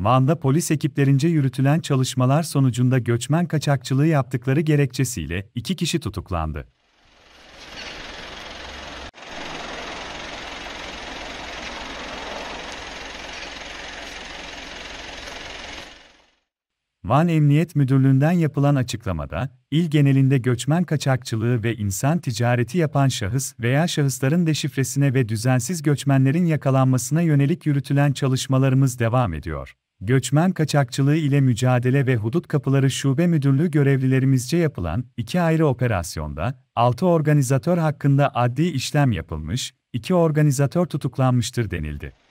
Van'da polis ekiplerince yürütülen çalışmalar sonucunda göçmen kaçakçılığı yaptıkları gerekçesiyle iki kişi tutuklandı. Van Emniyet Müdürlüğü'nden yapılan açıklamada, il genelinde göçmen kaçakçılığı ve insan ticareti yapan şahıs veya şahısların deşifresine ve düzensiz göçmenlerin yakalanmasına yönelik yürütülen çalışmalarımız devam ediyor. Göçmen kaçakçılığı ile mücadele ve hudut kapıları şube müdürlüğü görevlilerimizce yapılan iki ayrı operasyonda 6 organizatör hakkında adli işlem yapılmış, 2 organizatör tutuklanmıştır denildi.